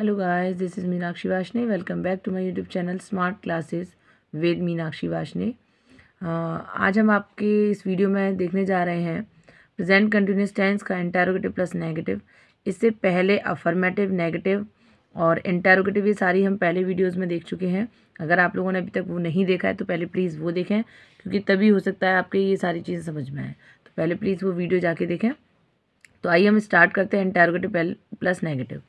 hello guys this is Meenakshi Washne welcome back to my YouTube channel smart classes with Meenakshi Washne आज हम आपके इस video में देखने जा रहे हैं प्रेजेंट कंटिन्यूस टेंस का इंटेरोगेटिव प्लस नेगेटिव इससे पहले अफर्मेटिव नेगेटिव और इंटेरोगेटिव ये सारी हम पहले वीडियोज़ में देख चुके हैं अगर आप लोगों ने अभी तक वो नहीं देखा है तो पहले प्लीज़ वो देखें क्योंकि तभी हो सकता है आपके ये सारी चीज़ें समझ में आए तो पहले प्लीज़ वो वीडियो जाके देखें तो आइए हम स्टार्ट करते हैं इंटेरोगेटिव प्लस नेगेटिव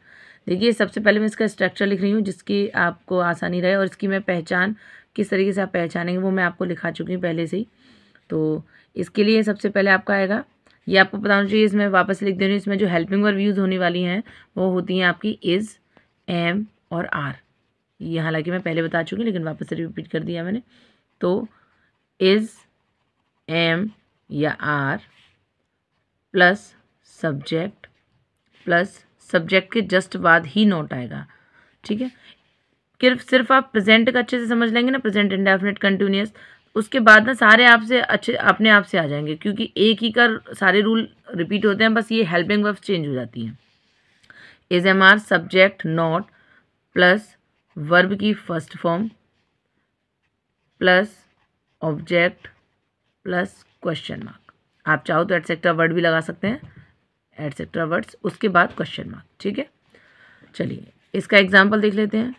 देखिए सबसे पहले मैं इसका स्ट्रक्चर लिख रही हूँ जिसकी आपको आसानी रहे और इसकी मैं पहचान किस तरीके से आप पहचानेंगे वो मैं आपको लिखा चुकी हूँ पहले से ही तो इसके लिए सबसे पहले आपका आएगा ये आपको पता होना चाहिए इसमें वापस लिख दे रही हूँ इसमें जो हेल्पिंग वर्ब यूज़ होने वाली हैं वो होती हैं आपकी इज़ एम और आर ये हालांकि मैं पहले बता चुकी हूँ लेकिन वापस से रिपीट कर दिया मैंने तो इज़ एम या are plus subject plus subject के जस्ट बाद ही नोट आएगा ठीक है सिर्फ सिर्फ आप प्रेजेंट का अच्छे से समझ लेंगे ना प्रेजेंट इंडेफिनेट कंटिन्यूस उसके बाद ना सारे आपसे अच्छे अपने आप से आ जाएंगे क्योंकि एक ही का सारे रूल रिपीट होते हैं बस ये हेल्पिंग वर्ब्स चेंज हो जाती हैं is am are subject not plus verb की first form plus object plus question mark आप चाहो तो सेक्टर वर्ड भी लगा सकते हैं एटसेट्रा वर्ड्स उसके बाद क्वेश्चन मार्क ठीक है चलिए इसका एग्जाम्पल देख लेते हैं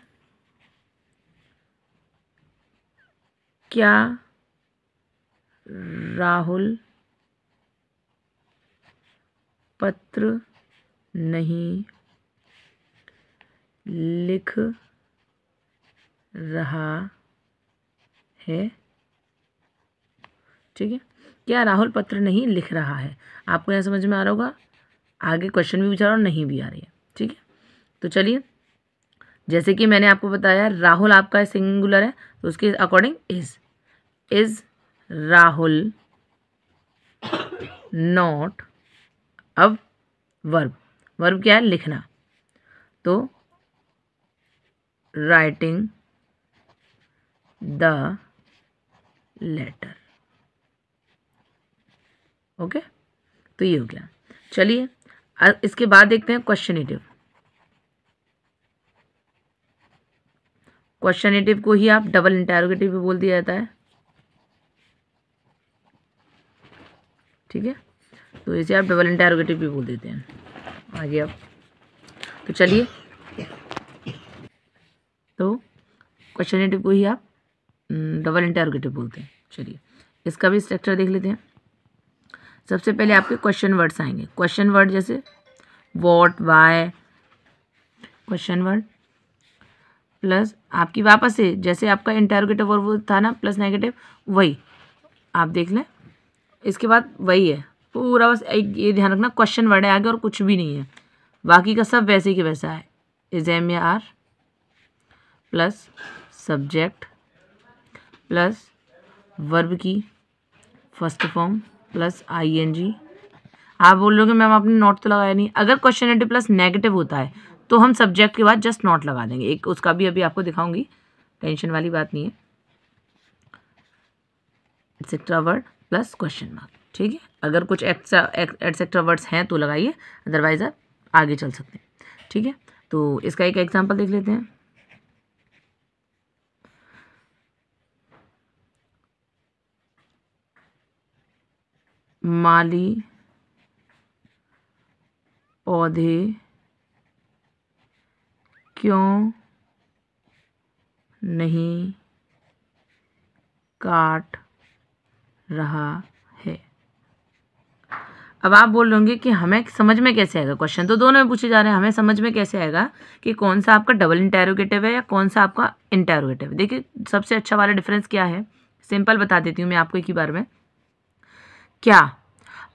क्या राहुल पत्र नहीं लिख रहा है ठीक है क्या राहुल पत्र नहीं लिख रहा है आपको यह समझ में आ रहा होगा आगे क्वेश्चन भी पूछा और नहीं भी आ रही है ठीक है तो चलिए जैसे कि मैंने आपको बताया राहुल आपका सिंगुलर है तो उसके according is is Rahul not अब वर्ब वर्ब क्या है लिखना तो राइटिंग द लेटर ओके तो ये हो गया चलिए इसके बाद देखते हैं क्वेश्चनेटिव क्वेश्चनेटिव को ही आप डबल इंटेरोगेटिव भी बोल दिया जाता है ठीक है तो इसे आप डबल इंटेरोगेटिव भी बोल देते हैं आगे आप तो चलिए तो क्वेश्चनेटिव को ही आप डबल हम्म, इंटेरोगेटिव बोलते हैं चलिए इसका भी स्ट्रक्चर देख लेते हैं सबसे पहले आपके क्वेश्चन वर्ड्स आएंगे क्वेश्चन वर्ड जैसे what why question word plus आपकी वापस से जैसे आपका इंटरोगेटिव वर्ब वो था ना प्लस नेगेटिव वही आप देख लें इसके बाद वही है पूरा बस एक ये ध्यान रखना क्वेश्चन वर्ड है आगे और कुछ भी नहीं है बाकी का सब वैसे के वैसा है is am are plus subject plus verb की first form plus I N G आप बोल रहे हो कि मैम आपने नॉट तो लगाया नहीं अगर क्वेश्चन प्लस नेगेटिव होता है तो हम सब्जेक्ट के बाद जस्ट नॉट लगा देंगे एक उसका भी अभी आपको दिखाऊंगी टेंशन वाली बात नहीं है etcetera word plus question mark ठीक है अगर कुछ एक्स्ट्रा एटसेट्रा वर्ड्स हैं तो लगाइए अदरवाइज आप आगे चल सकते हैं ठीक है तो इसका एक एग्जाम्पल देख लेते हैं माली पौधे क्यों नहीं काट रहा है अब आप बोल लोगे कि हमें समझ में कैसे आएगा क्वेश्चन तो दोनों में पूछे जा रहे हैं हमें समझ में कैसे आएगा कि कौन सा आपका डबल इंटेरोगेटिव है या कौन सा आपका इंटेरोगेटिव है देखिए सबसे अच्छा वाला डिफरेंस क्या है सिंपल बता देती हूँ मैं आपको एक ही बार में क्या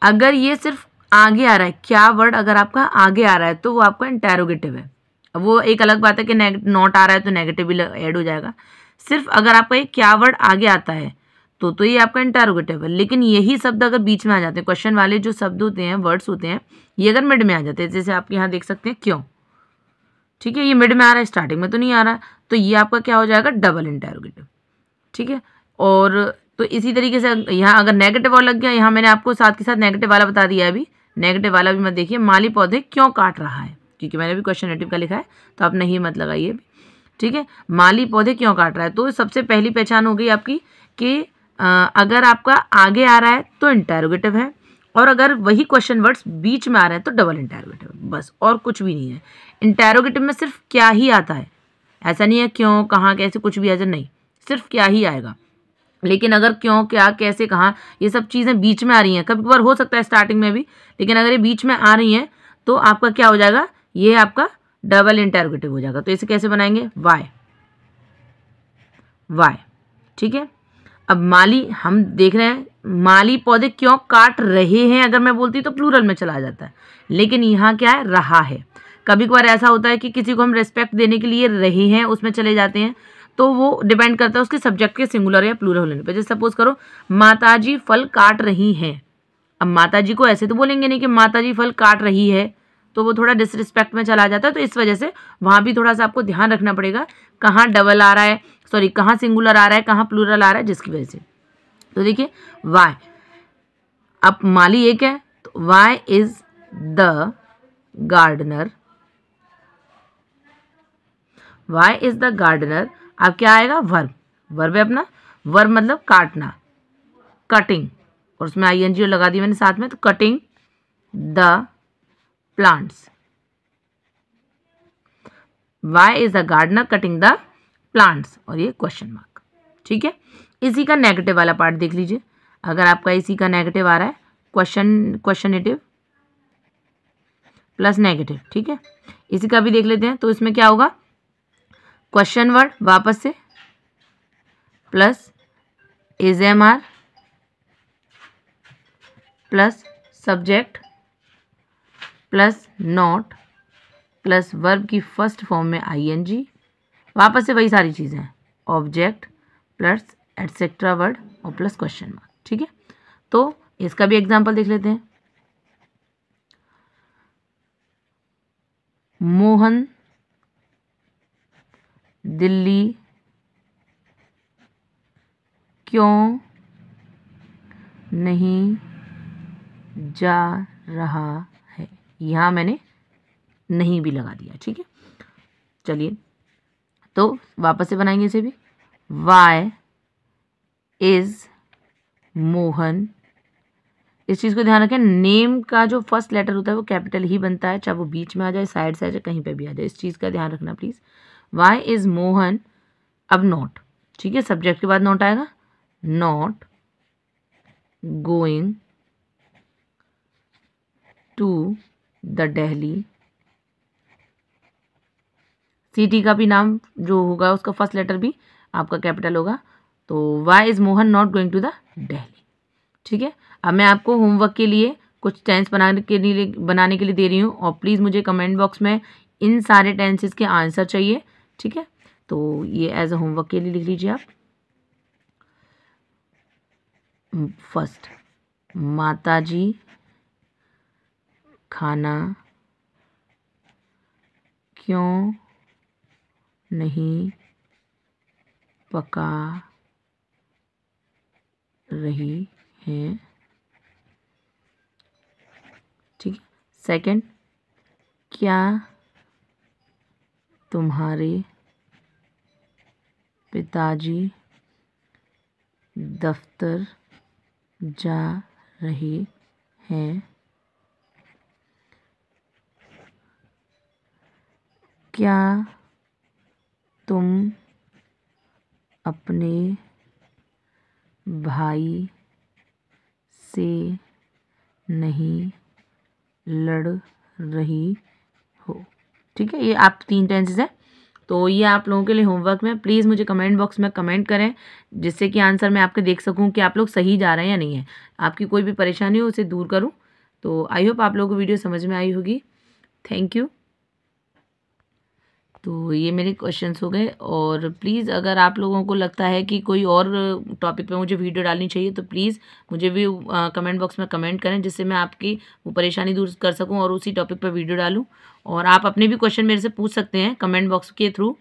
अगर ये सिर्फ आगे आ रहा है क्या वर्ड अगर आपका आगे आ रहा है तो वो आपका इंटेरोगेटिव है वो एक अलग बात है कि नॉट आ रहा है तो नेगेटिव भी ऐड हो जाएगा सिर्फ अगर आपका ये क्या वर्ड आगे आता है तो तो ये आपका इंटेरोगेटिव है लेकिन यही शब्द अगर बीच में आ जाते हैं क्वेश्चन वाले जो शब्द होते हैं वर्ड्स होते हैं ये अगर मिड में आ जाते हैं जैसे आप यहाँ देख सकते हैं क्यों ठीक है ये मिड में आ रहा है स्टार्टिंग में तो नहीं आ रहा तो ये आपका क्या हो जाएगा डबल इंटेरोगेटिव ठीक है और तो इसी तरीके से यहाँ अगर नेगेटिव और लग गया यहाँ मैंने आपको साथ के साथ नेगेटिव वाला बता दिया अभी नेगेटिव वाला भी मत देखिए माली पौधे क्यों काट रहा है क्योंकि मैंने भी क्वेश्चन नेटिव का लिखा है तो आप नहीं मत लगाइए ठीक है माली पौधे क्यों काट रहा है तो सबसे पहली पहचान हो गई आपकी कि अगर आपका आगे आ रहा है तो इंटेरोगेटिव है और अगर वही क्वेश्चन वर्ड्स बीच में आ रहे हैं तो डबल इंटेरोगेटिव बस और कुछ भी नहीं है इंटेरोगेटिव में सिर्फ क्या ही आता है ऐसा नहीं है क्यों कहाँ कैसे कुछ भी ऐसा नहीं सिर्फ क्या ही आएगा लेकिन अगर क्यों क्या कैसे कहाँ ये सब चीज़ें बीच में आ रही हैं कभी कभार हो सकता है स्टार्टिंग में भी लेकिन अगर ये बीच में आ रही हैं तो आपका क्या हो जाएगा ये आपका डबल इंटरगेटिव हो जाएगा तो इसे कैसे बनाएंगे वाई वाई ठीक है अब माली हम देख रहे हैं माली पौधे क्यों काट रहे हैं अगर मैं बोलती तो प्लूरल में चला जाता है लेकिन यहाँ क्या है रहा है कभी कभार ऐसा होता है कि किसी को हम रेस्पेक्ट देने के लिए रहे हैं उसमें चले जाते हैं तो वो डिपेंड करता है उसके सब्जेक्ट के सिंगुलर या प्लूरल होने पर जैसे सपोज करो माताजी फल काट रही हैं अब माताजी को ऐसे तो बोलेंगे नहीं कि माताजी फल काट रही है तो वो थोड़ा डिसरिस्पेक्ट में चला जाता है तो इस वजह से वहाँ भी थोड़ा सा आपको ध्यान रखना पड़ेगा कहाँ डबल आ रहा है सॉरी कहाँ सिंगुलर आ रहा है कहाँ प्लूरल आ रहा है जिसकी वजह से तो देखिए वाई अब माली एक है तो why is the gardener why is the gardener अब क्या आएगा वर्ब वर्ब है अपना वर्ब मतलब काटना कटिंग और उसमें आई एन जी लगा दी मैंने साथ में तो cutting the plants why is the gardener cutting the plants और ये क्वेश्चन मार्क ठीक है इसी का नेगेटिव वाला पार्ट देख लीजिए अगर आपका इसी का नेगेटिव आ रहा है क्वेश्चन क्वेश्चनेटिव प्लस नेगेटिव ठीक है इसी का भी देख लेते हैं तो इसमें क्या होगा क्वेश्चन वर्ड वापस से plus is am are plus subject plus not plus verb की फर्स्ट फॉर्म में आईएनजी वापस से वही सारी चीज़ें हैं ऑब्जेक्ट प्लस एटसेट्रा वर्ड और प्लस क्वेश्चन मार्क ठीक है तो इसका भी एग्जाम्पल देख लेते हैं मोहन दिल्ली क्यों नहीं जा रहा है यहाँ मैंने नहीं भी लगा दिया ठीक है चलिए तो वापस से बनाएंगे इसे भी वाई इज़ मोहन इस चीज़ को ध्यान रखें नेम का जो फर्स्ट लेटर होता है वो कैपिटल ही बनता है चाहे वो बीच में आ जाए साइड से आ जाए कहीं पे भी आ जाए इस चीज़ का ध्यान रखना प्लीज़ वाई इज मोहन अब नॉट ठीक है सब्जेक्ट के बाद नॉट आएगा not going to the Delhi city का भी नाम जो होगा उसका फर्स्ट लेटर भी आपका कैपिटल होगा तो why is Mohan not going to the Delhi ठीक है अब मैं आपको होमवर्क के लिए कुछ टेंस बनाने के लिए बनाने के लिए दे रही हूँ और प्लीज़ मुझे कमेंट बॉक्स में इन सारे टेंसेस के आंसर चाहिए ठीक है तो ये एज अ होमवर्क के लिए लिख लीजिए आप फर्स्ट माताजी खाना क्यों नहीं पका रही है ठीक है सेकंड क्या तुम्हारे पिताजी दफ्तर जा रहे हैं क्या तुम अपने भाई से नहीं लड़ रही हो ठीक है ये आप तीन टेंसेज हैं तो ये आप लोगों के लिए होमवर्क में प्लीज़ मुझे कमेंट बॉक्स में कमेंट करें जिससे कि आंसर मैं आपके देख सकूँ कि आप लोग सही जा रहे हैं या नहीं है आपकी कोई भी परेशानी हो उसे दूर करूँ तो आई होप आप लोगों को वीडियो समझ में आई होगी थैंक यू तो ये मेरे क्वेश्चंस हो गए और प्लीज़ अगर आप लोगों को लगता है कि कोई और टॉपिक पे मुझे वीडियो डालनी चाहिए तो प्लीज़ मुझे भी कमेंट बॉक्स में कमेंट करें जिससे मैं आपकी वो परेशानी दूर कर सकूं और उसी टॉपिक पे वीडियो डालूं और आप अपने भी क्वेश्चन मेरे से पूछ सकते हैं कमेंट बॉक्स के थ्रू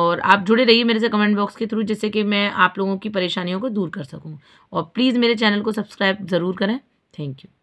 और आप जुड़े रहिए मेरे से कमेंट बॉक्स के थ्रू जिससे कि मैं आप लोगों की परेशानियों को दूर कर सकूँ और प्लीज़ मेरे चैनल को सब्सक्राइब ज़रूर करें थैंक यू